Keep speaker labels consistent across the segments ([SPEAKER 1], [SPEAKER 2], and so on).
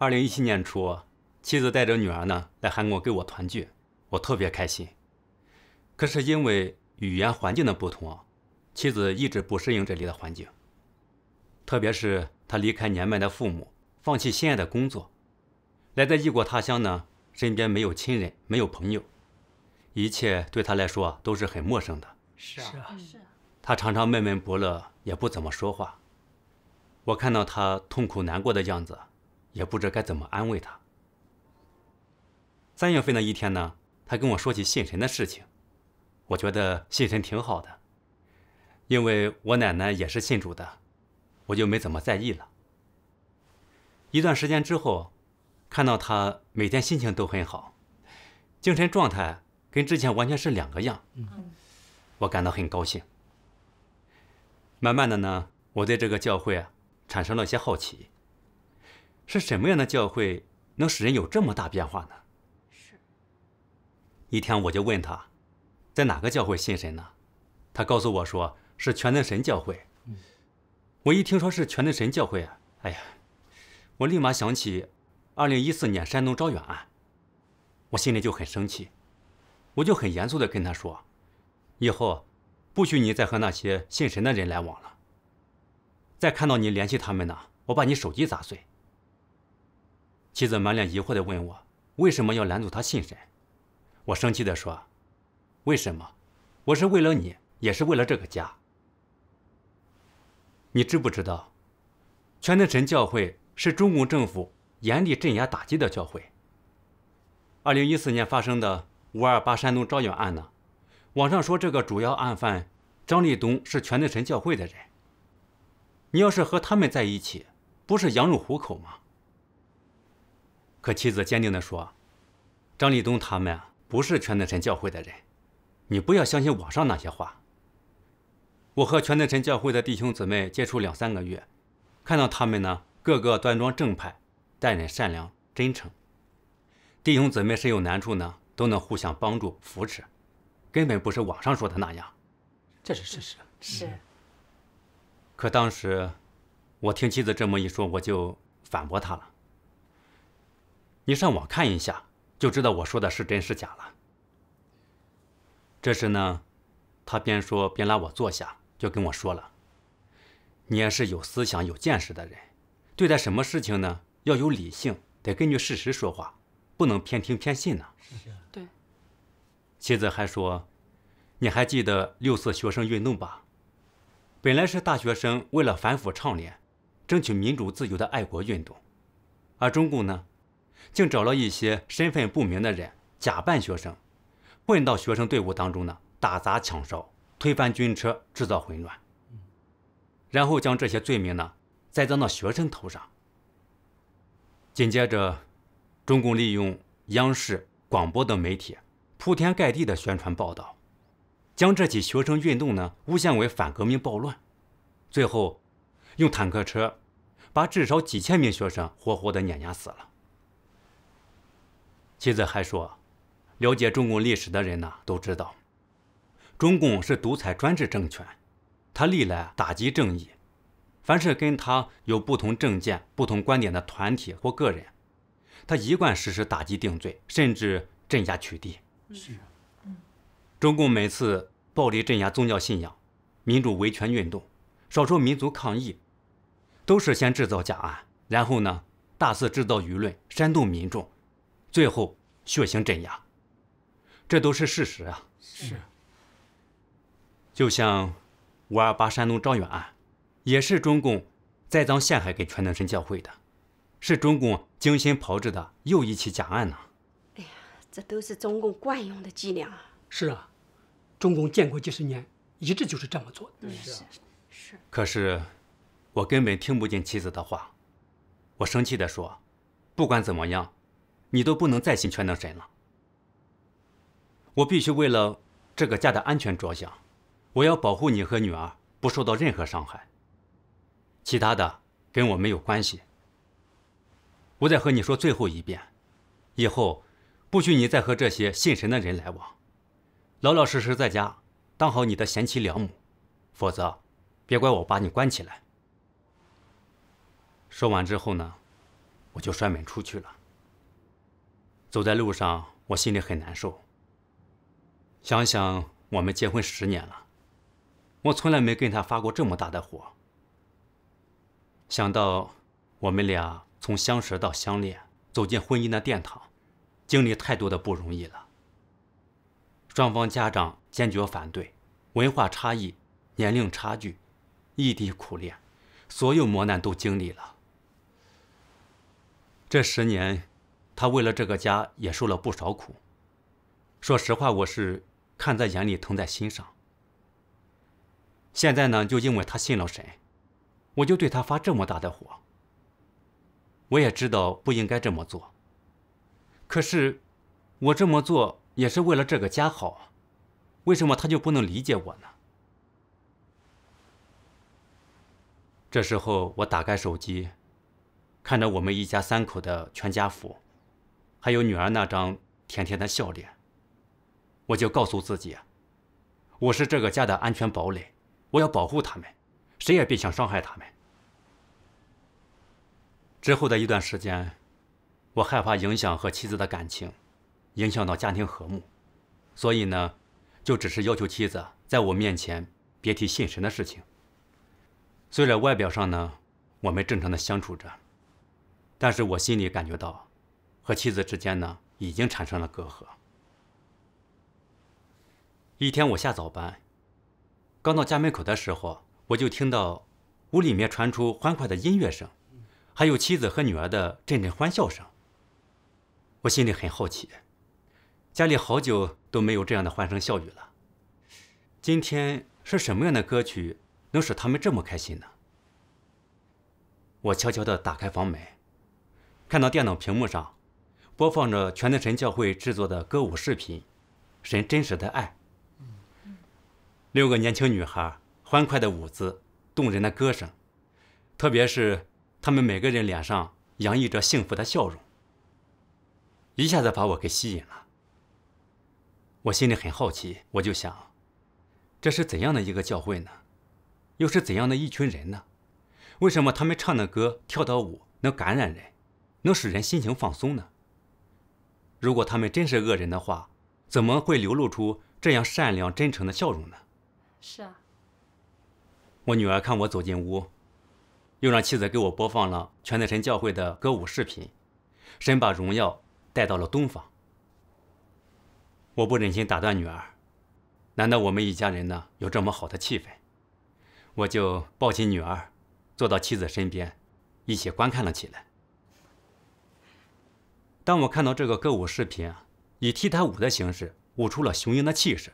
[SPEAKER 1] 二零一七年初，妻子带着女儿呢来韩国跟我团聚，我特别开心。可是因为语言环境的不同，妻子一直不适应这里的环境。特别是她离开年迈的父母，放弃心爱的工作，来到异国他乡呢，身边没有亲人，没有朋友，一切对她来说都是很陌生的。
[SPEAKER 2] 是啊，是啊，是啊。
[SPEAKER 1] 她常常闷闷不乐，也不怎么说话。我看到她痛苦难过的样子。也不知道该怎么安慰他。三月份的一天呢，他跟我说起信神的事情，我觉得信神挺好的，因为我奶奶也是信主的，我就没怎么在意了。一段时间之后，看到他每天心情都很好，精神状态跟之前完全是两个样，我感到很高兴。慢慢的呢，我对这个教会啊，产生了一些好奇。是什么样的教会能使人有这么大变化呢？是。一天我就问他，在哪个教会信神呢？他告诉我说是全能神教会。我一听说是全能神教会，哎呀，我立马想起2014年山东招远案，我心里就很生气，我就很严肃地跟他说，以后不许你再和那些信神的人来往了。再看到你联系他们呢，我把你手机砸碎。妻子满脸疑惑地问我：“为什么要拦住他信神？”我生气地说：“为什么？我是为了你，也是为了这个家。你知不知道，全能神教会是中共政府严厉镇压打击的教会？二零一四年发生的五二八山东招远案呢？网上说这个主要案犯张立东是全能神教会的人。你要是和他们在一起，不是羊入虎口吗？”可妻子坚定地说：“张立东他们啊，不是全能神教会的人，你不要相信网上那些话。我和全能神教会的弟兄姊妹接触两三个月，看到他们呢，个个端庄正派，待人善良真诚，弟兄姊妹谁有难处呢，都能互相帮助扶持，根本不是网上说的那样，
[SPEAKER 2] 这是事实，是。
[SPEAKER 1] 可当时，我听妻子这么一说，我就反驳他了。”你上网看一下，就知道我说的是真是假了。这时呢，他边说边拉我坐下，就跟我说了：“你也是有思想、有见识的人，对待什么事情呢，要有理性，得根据事实说话，不能偏听偏信呢。”是对。妻子还说：“你还记得六四学生运动吧？本来是大学生为了反腐倡廉、争取民主自由的爱国运动，而中共呢？”竟找了一些身份不明的人，假扮学生，混到学生队伍当中呢，打砸抢烧，推翻军车，制造混乱，然后将这些罪名呢栽赃到学生头上。紧接着，中共利用央视、广播等媒体，铺天盖地的宣传报道，将这起学生运动呢诬陷为反革命暴乱，最后用坦克车把至少几千名学生活活的碾压死了。妻子还说：“了解中共历史的人呢，都知道，中共是独裁专制政权，它历来打击正义，凡是跟他有不同政见、不同观点的团体或个人，他一贯实施打击、定罪，甚至镇压取缔。
[SPEAKER 2] 是嗯，
[SPEAKER 1] 中共每次暴力镇压宗教信仰、民主维权运动、少数民族抗议，都是先制造假案，然后呢，大肆制造舆论，煽动民众。”最后血腥镇压，这都是事实啊！是。就像五二八山东招远案，也是中共栽赃陷害给全能神教会的，是中共精心炮制的又一起假案呢。哎呀，这都是中共惯用的伎俩啊！是啊，中共建国几十年，一直就是这么做的。是，是。可是，我根本听不进妻子的话，我生气地说：“不管怎么样。”你都不能再信全能神了。我必须为了这个家的安全着想，我要保护你和女儿不受到任何伤害。其他的跟我没有关系。我再和你说最后一遍，以后不许你再和这些信神的人来往，老老实实在家当好你的贤妻良母，否则别怪我把你关起来。说完之后呢，我就摔门出去了。走在路上，我心里很难受。想想我们结婚十年了，我从来没跟他发过这么大的火。想到我们俩从相识到相恋，走进婚姻的殿堂，经历太多的不容易了。双方家长坚决反对，文化差异、年龄差距、异地苦恋，所有磨难都经历了。这十年。他为了这个家也受了不少苦，说实话，我是看在眼里，疼在心上。现在呢，就因为他信了神，我就对他发这么大的火。我也知道不应该这么做，可是，我这么做也是为了这个家好，为什么他就不能理解我呢？这时候，我打开手机，看着我们一家三口的全家福。还有女儿那张甜甜的笑脸，我就告诉自己，我是这个家的安全堡垒，我要保护他们，谁也别想伤害他们。之后的一段时间，我害怕影响和妻子的感情，影响到家庭和睦，所以呢，就只是要求妻子在我面前别提信神的事情。虽然外表上呢，我们正常的相处着，但是我心里感觉到。和妻子之间呢，已经产生了隔阂。一天我下早班，刚到家门口的时候，我就听到屋里面传出欢快的音乐声，还有妻子和女儿的阵阵欢笑声。我心里很好奇，家里好久都没有这样的欢声笑语了。今天是什么样的歌曲能使他们这么开心呢？我悄悄地打开房门，看到电脑屏幕上。播放着全能神教会制作的歌舞视频，《神真实的爱》，六个年轻女孩欢快的舞姿，动人的歌声，特别是她们每个人脸上洋溢着幸福的笑容，一下子把我给吸引了。我心里很好奇，我就想，这是怎样的一个教会呢？又是怎样的一群人呢？为什么他们唱的歌、跳的舞能感染人，能使人心情放松呢？如果他们真是恶人的话，怎么会流露出这样善良真诚的笑容呢？是啊，我女儿看我走进屋，又让妻子给我播放了全能神教会的歌舞视频，神把荣耀带到了东方。我不忍心打断女儿，难得我们一家人呢有这么好的气氛，我就抱起女儿，坐到妻子身边，一起观看了起来。当我看到这个歌舞视频啊，以踢踏舞的形式舞出了雄鹰的气势，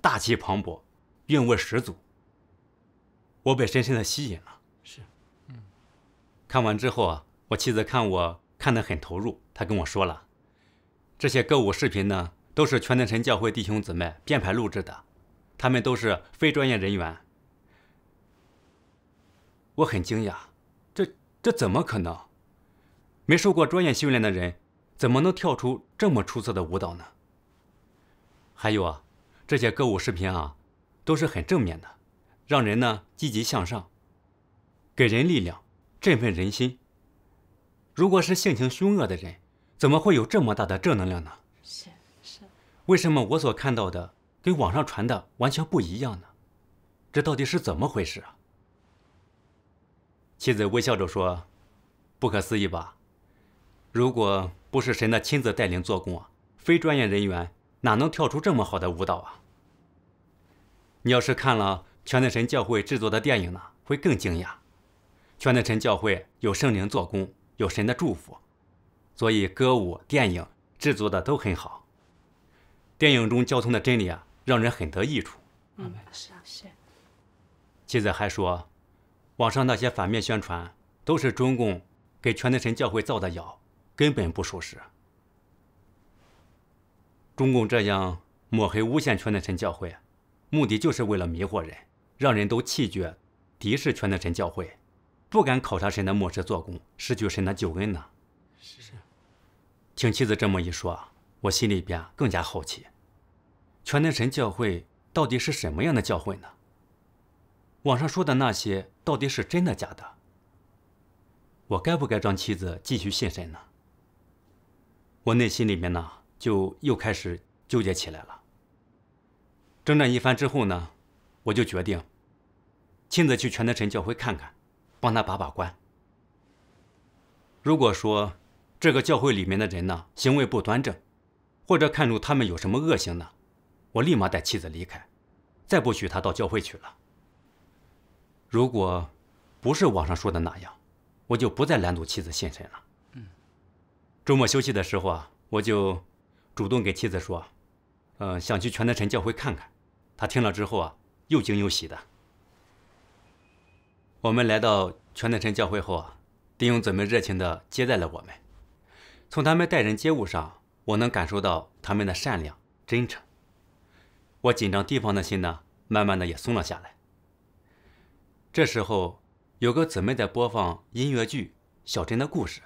[SPEAKER 1] 大气磅礴，韵味十足，我被深深的吸引了。是，嗯，看完之后啊，我妻子看我看得很投入，她跟我说了，这些歌舞视频呢，都是全能神教会弟兄姊妹编排录制的，他们都是非专业人员。我很惊讶，这这怎么可能？没受过专业训练的人？怎么能跳出这么出色的舞蹈呢？还有啊，这些歌舞视频啊，都是很正面的，让人呢积极向上，给人力量，振奋人心。如果是性情凶恶的人，怎么会有这么大的正能量呢？是是。为什么我所看到的跟网上传的完全不一样呢？这到底是怎么回事啊？妻子微笑着说：“不可思议吧？如果……”不是神的亲自带领做工啊，非专业人员哪能跳出这么好的舞蹈啊？你要是看了全能神教会制作的电影呢，会更惊讶。全能神教会有圣灵做工，有神的祝福，所以歌舞电影制作的都很好。电影中交通的真理啊，让人很得益处。
[SPEAKER 2] 嗯，是啊，是。
[SPEAKER 1] 妻子还说，网上那些反面宣传都是中共给全能神教会造的谣。根本不属实。中共这样抹黑、诬陷全能神教会，目的就是为了迷惑人，让人都弃绝、敌视全能神教会，不敢考察神的末世做工，失去神的救恩呢？是。听妻子这么一说，我心里边更加好奇，全能神教会到底是什么样的教会呢？网上说的那些到底是真的假的？我该不该让妻子继续信神呢？我内心里面呢，就又开始纠结起来了。征战一番之后呢，我就决定亲自去全德臣教会看看，帮他把把关。如果说这个教会里面的人呢，行为不端正，或者看出他们有什么恶行呢，我立马带妻子离开，再不许他到教会去了。如果不是网上说的那样，我就不再拦阻妻子现身了。周末休息的时候啊，我就主动给妻子说：“呃，想去全德臣教会看看。”他听了之后啊，又惊又喜的。我们来到全德臣教会后啊，弟兄姊妹热情的接待了我们。从他们待人接物上，我能感受到他们的善良真诚。我紧张提防的心呢，慢慢的也松了下来。这时候，有个姊妹在播放音乐剧《小镇的故事》。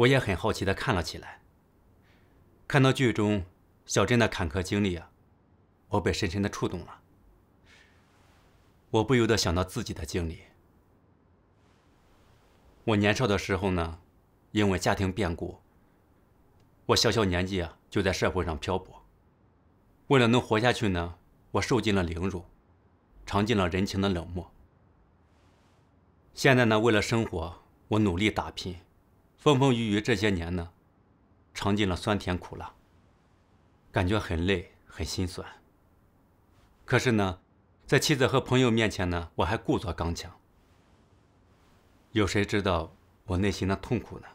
[SPEAKER 1] 我也很好奇的看了起来，看到剧中小珍的坎坷经历啊，我被深深的触动了。我不由得想到自己的经历。我年少的时候呢，因为家庭变故，我小小年纪啊就在社会上漂泊，为了能活下去呢，我受尽了凌辱，尝尽了人情的冷漠。现在呢，为了生活，我努力打拼。风风雨雨这些年呢，尝尽了酸甜苦辣，感觉很累很心酸。可是呢，在妻子和朋友面前呢，我还故作刚强。有谁知道我内心的痛苦呢？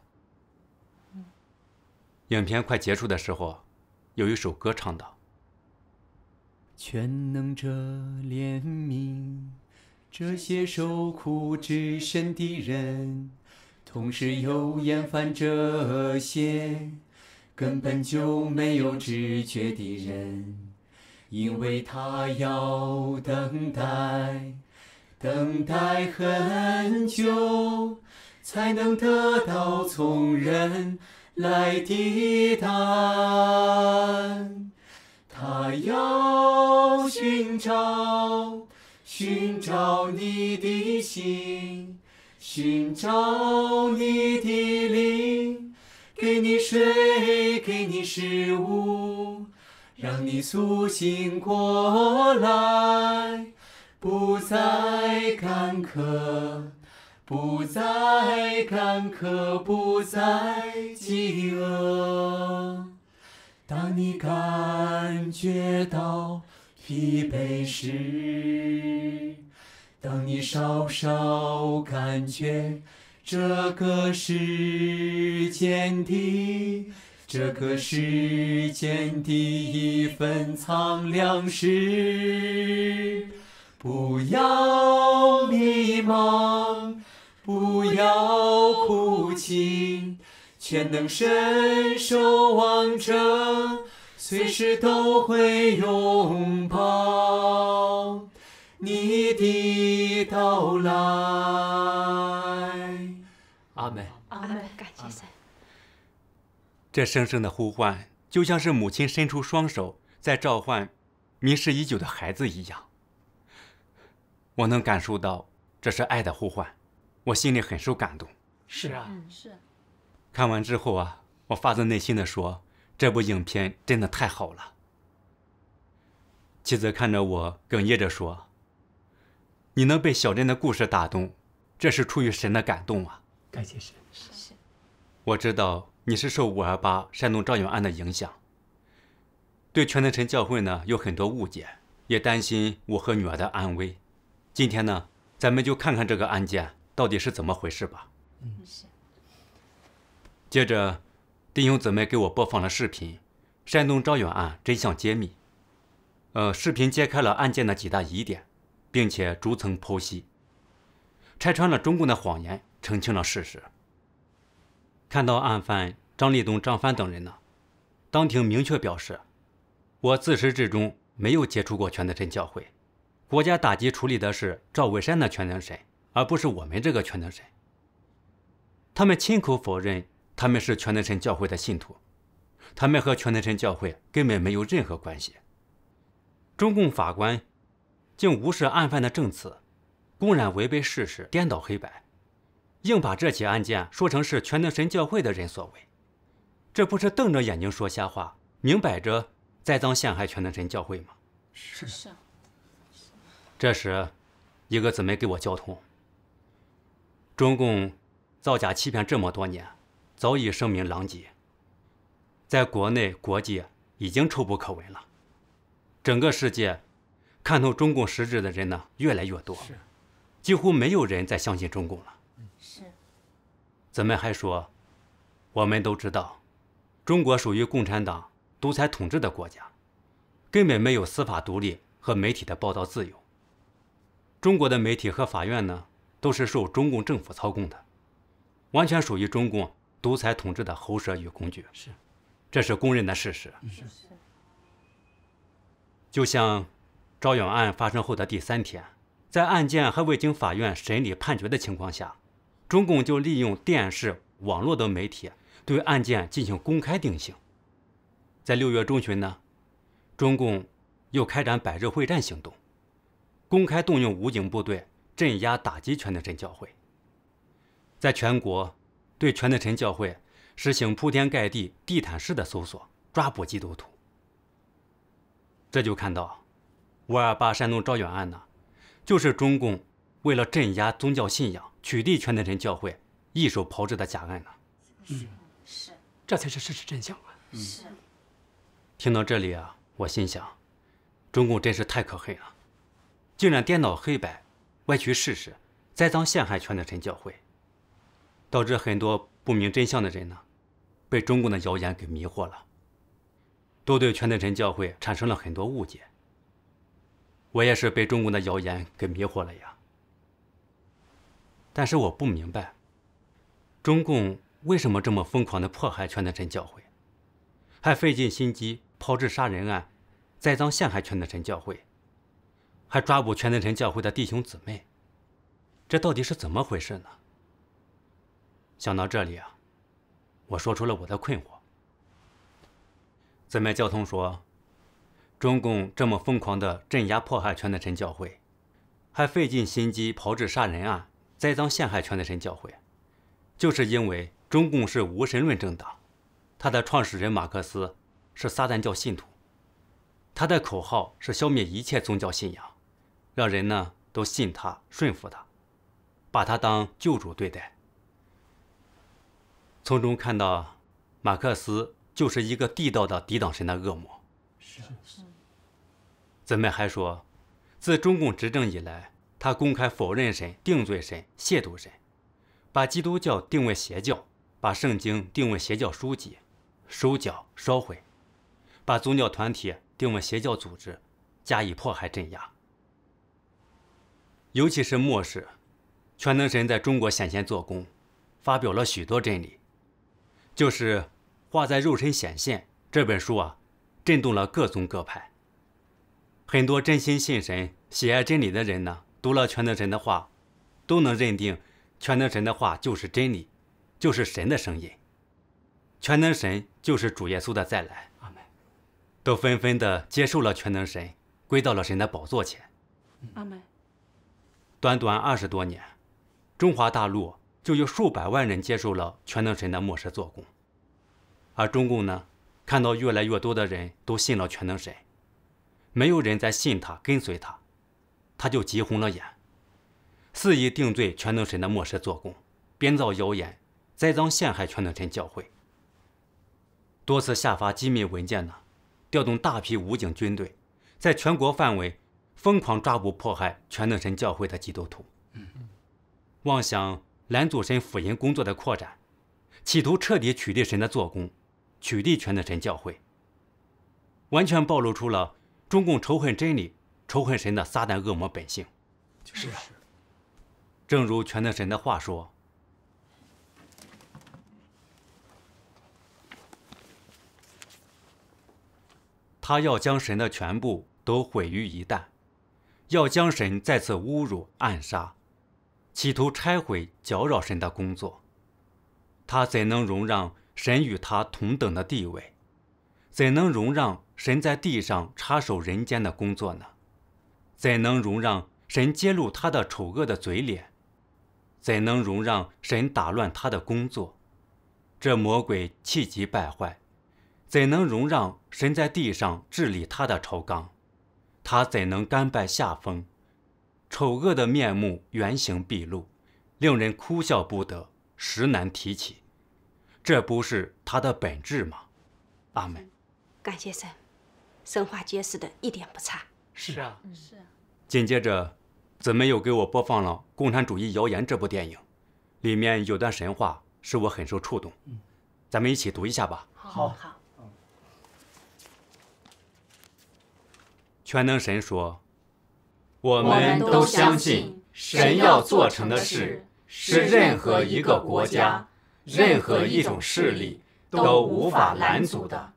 [SPEAKER 1] 影片快结束的时候，有一首歌唱道：“
[SPEAKER 2] 全能者怜悯这些受苦至深的人。”同时又厌烦这些根本就没有知觉的人，因为他要等待，等待很久，才能得到从人来的达。他要寻找，寻找你的心。寻找你的灵，给你水，给你食物，让你苏醒过来，不再干渴，不再干渴，不再饥饿。当你感觉到疲惫时。当你稍稍感觉这个时间的这个时间的一份苍凉时，不要迷茫，不要哭泣，全能神守望着，随时都会拥抱。你的到来，阿门，阿门，感谢神。
[SPEAKER 1] 这声声的呼唤，就像是母亲伸出双手在召唤迷失已久的孩子一样。我能感受到，这是爱的呼唤，我心里很受感动。
[SPEAKER 2] 是啊，是。
[SPEAKER 1] 看完之后啊，我发自内心的说，这部影片真的太好了。妻子看着我，哽咽着说。你能被小镇的故事打动，这是出于神的感动啊！感谢神，谢谢。我知道你是受五二八山东赵永安的影响，对全能神教会呢有很多误解，也担心我和女儿的安危。今天呢，咱们就看看这个案件到底是怎么回事吧。嗯，是。接着，弟兄姊妹给我播放了视频《山东赵永案真相揭秘》，呃，视频揭开了案件的几大疑点。并且逐层剖析，拆穿了中共的谎言，澄清了事实。看到案犯张立东、张帆等人呢，当庭明确表示：“我自始至终没有接触过全能神教会，国家打击处理的是赵维山的全能神，而不是我们这个全能神。”他们亲口否认他们是全能神教会的信徒，他们和全能神教会根本没有任何关系。中共法官。竟无视案犯的证词，公然违背事实，颠倒黑白，硬把这起案件说成是全能神教会的人所为，这不是瞪着眼睛说瞎话，明摆着栽赃陷害全能神教会吗？是是。这时，一个姊妹给我交通：中共造假欺骗这么多年，早已声名狼藉，在国内国际已经臭不可闻了，整个世界。看透中共实质的人呢越来越多，几乎没有人再相信中共了。是，咱们还说，我们都知道，中国属于共产党独裁统治的国家，根本没有司法独立和媒体的报道自由。中国的媒体和法院呢，都是受中共政府操控的，完全属于中共独裁统治的喉舌与工具。是，这是公认的事实。是是，就像。招远案发生后的第三天，在案件还未经法院审理判决的情况下，中共就利用电视、网络等媒体对案件进行公开定性。在六月中旬呢，中共又开展百日会战行动，公开动用武警部队镇压打击全德臣教会，在全国对全德臣教会实行铺天盖地、地毯式的搜索、抓捕基督徒。这就看到。五二八山东招远案呢，就是中共为了镇压宗教信仰、取缔全德臣教会，一手炮制的假案呢。
[SPEAKER 2] 是，是，这才是事实真相啊！是。
[SPEAKER 1] 听到这里啊，我心想，中共真是太可恨了，竟然颠倒黑白、歪曲事实、栽赃陷害全德臣教会，导致很多不明真相的人呢，被中共的谣言给迷惑了，都对全德臣教会产生了很多误解。我也是被中共的谣言给迷惑了呀。但是我不明白，中共为什么这么疯狂的迫害全德臣教会，还费尽心机抛制杀人案，栽赃陷害全德臣教会，还抓捕全德臣教会的弟兄姊妹，这到底是怎么回事呢？想到这里啊，我说出了我的困惑。姊妹交通说。中共这么疯狂的镇压迫害全能神教会，还费尽心机炮制杀人案、栽赃陷害全能神教会，就是因为中共是无神论政党，他的创始人马克思是撒旦教信徒，他的口号是消灭一切宗教信仰，让人呢都信他、顺服他，把他当救主对待。从中看到，马克思就是一个地道的抵挡神的恶魔。是。咱们还说，自中共执政以来，他公开否认神、定罪神、亵渎神，把基督教定为邪教，把圣经定为邪教书籍，收缴烧毁，把宗教团体定为邪教组织，加以迫害镇压。尤其是末世，全能神在中国显现做工，发表了许多真理，就是《画在肉身显现》这本书啊，震动了各宗各派。很多真心信神、喜爱真理的人呢，读了全能神的话，都能认定全能神的话就是真理，就是神的声音，全能神就是主耶稣的再来，阿门。都纷纷的接受了全能神，归到了神的宝座前，阿门。短短二十多年，中华大陆就有数百万人接受了全能神的末世做工，而中共呢，看到越来越多的人都信了全能神。没有人再信他、跟随他，他就急红了眼，肆意定罪全能神的末世做工，编造谣言，栽赃陷害全能神教会，多次下发机密文件呢，调动大批武警军队，在全国范围疯狂抓捕迫害全能神教会的基督徒，妄想拦阻神辅音工作的扩展，企图彻底取缔神的做工，取缔全能神教会，完全暴露出了。中共仇恨真理，仇恨神的撒旦恶魔本性，就是。正如全能神的话说：“他要将神的全部都毁于一旦，要将神再次侮辱、暗杀，企图拆毁、搅扰神的工作。他怎能容让神与他同等的地位？怎能容让？”神在地上插手人间的工作呢，怎能容让神揭露他的丑恶的嘴脸？怎能容让神打乱他的工作？这魔鬼气急败坏，怎能容让神在地上治理他的朝纲？他怎能甘拜下风？丑恶的面目原形毕露，令人哭笑不得，实难提起。这不是他的本质吗？阿门。感谢神。神话揭示的一点不差。是啊，是啊。紧接着，子梅又给我播放了《共产主义谣言》这部电影，里面有段神话使我很受触动。嗯，咱们一起读一下吧。好好。全能神说：“我们都相信，神要做成的事，是任何一个国家、任何一种势力都无法拦阻的。”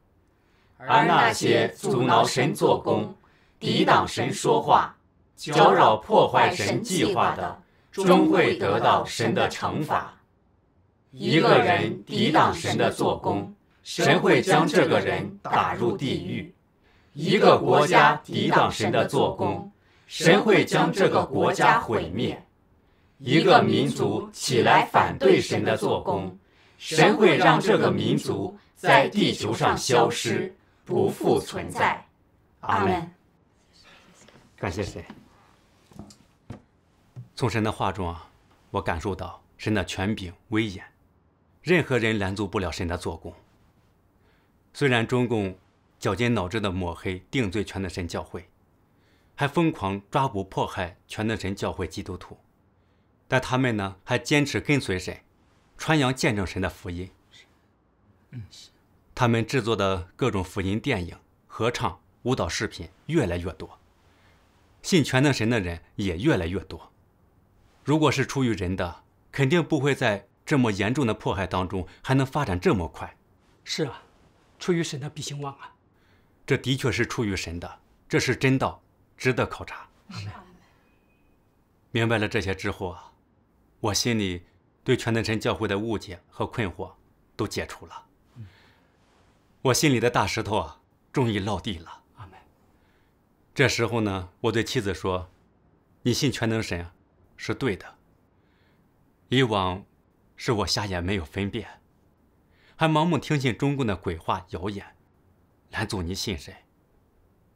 [SPEAKER 1] 而那些阻挠神做工、抵挡神说话、搅扰破坏神计划的，终会得到神的惩罚。
[SPEAKER 2] 一个人抵挡神的做工，
[SPEAKER 1] 神会将这个人打入地狱；一个国家抵挡神的做工，神会将这个国家毁灭；一个民族起来反对神的做工，神会让这个民族在地球上消失。不复存在，阿门。感谢谁？从神的话中，啊，我感受到神的权柄、威严，任何人拦阻不了神的做工。虽然中共绞尽脑汁的抹黑定罪全能神教会，还疯狂抓捕迫害全能神教会基督徒，但他们呢，还坚持跟随神，传扬见证神的福音。嗯是。他们制作的各种福音电影、合唱、舞蹈视频越来越多，信全能神的人也越来越多。如果是出于人的，肯定不会在这么严重的迫害当中还能发展这么快。是啊，出于神的必兴旺啊！这的确是出于神的，这是真道，值得考察。是明白了这些之后啊，我心里对全能神教会的误解和困惑都解除了。我心里的大石头啊，终于落地了。阿妹，这时候呢，我对妻子说：“你信全能神，是对的。以往是我瞎眼没有分辨，还盲目听信中共的鬼话谣言，拦阻你信神，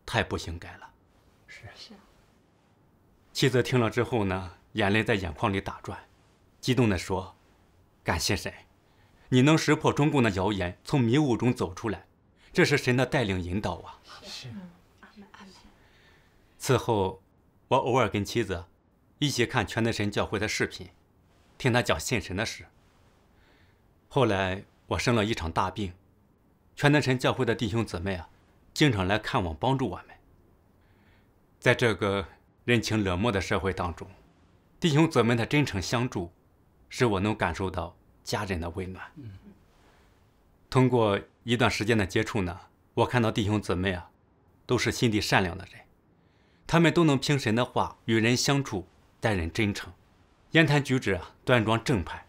[SPEAKER 1] 太不应该了。”
[SPEAKER 2] 是是。
[SPEAKER 1] 妻子听了之后呢，眼泪在眼眶里打转，激动地说：“感谢神。”你能识破中共的谣言，从迷雾中走出来，这是神的带领引导啊！
[SPEAKER 2] 是，阿门阿门。
[SPEAKER 1] 此后，我偶尔跟妻子一起看全能神教会的视频，听他讲信神的事。后来我生了一场大病，全能神教会的弟兄姊妹啊，经常来看望帮助我们。在这个人情冷漠的社会当中，弟兄姊妹的真诚相助，使我能感受到。家人的温暖。通过一段时间的接触呢，我看到弟兄姊妹啊，都是心地善良的人，他们都能听神的话，与人相处待人真诚，言谈举止端庄正派，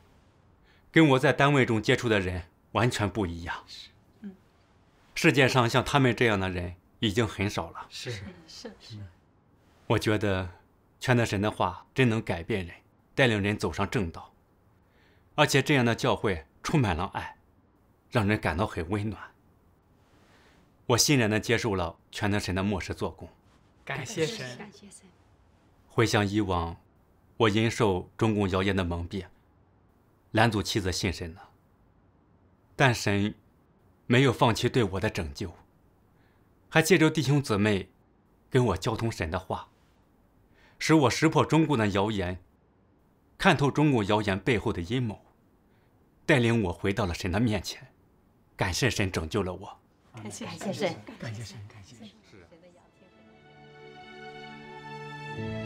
[SPEAKER 1] 跟我在单位中接触的人完全不一样。是，嗯，世界上像他们这样的人已经很少了。
[SPEAKER 2] 是是是。
[SPEAKER 1] 我觉得全德神的话真能改变人，带领人走上正道。而且这样的教诲充满了爱，让人感到很温暖。我欣然地接受了全能神的末世做工，感谢神。回想以往，我因受中共谣言的蒙蔽，拦阻妻子信神了。但神没有放弃对我的拯救，还借着弟兄姊妹跟我交通神的话，使我识破中共的谣言，看透中共谣言背后的阴谋。带领我回到了神的面前，感谢神拯救了我，
[SPEAKER 2] 感谢神，感谢神，感谢神，感谢神。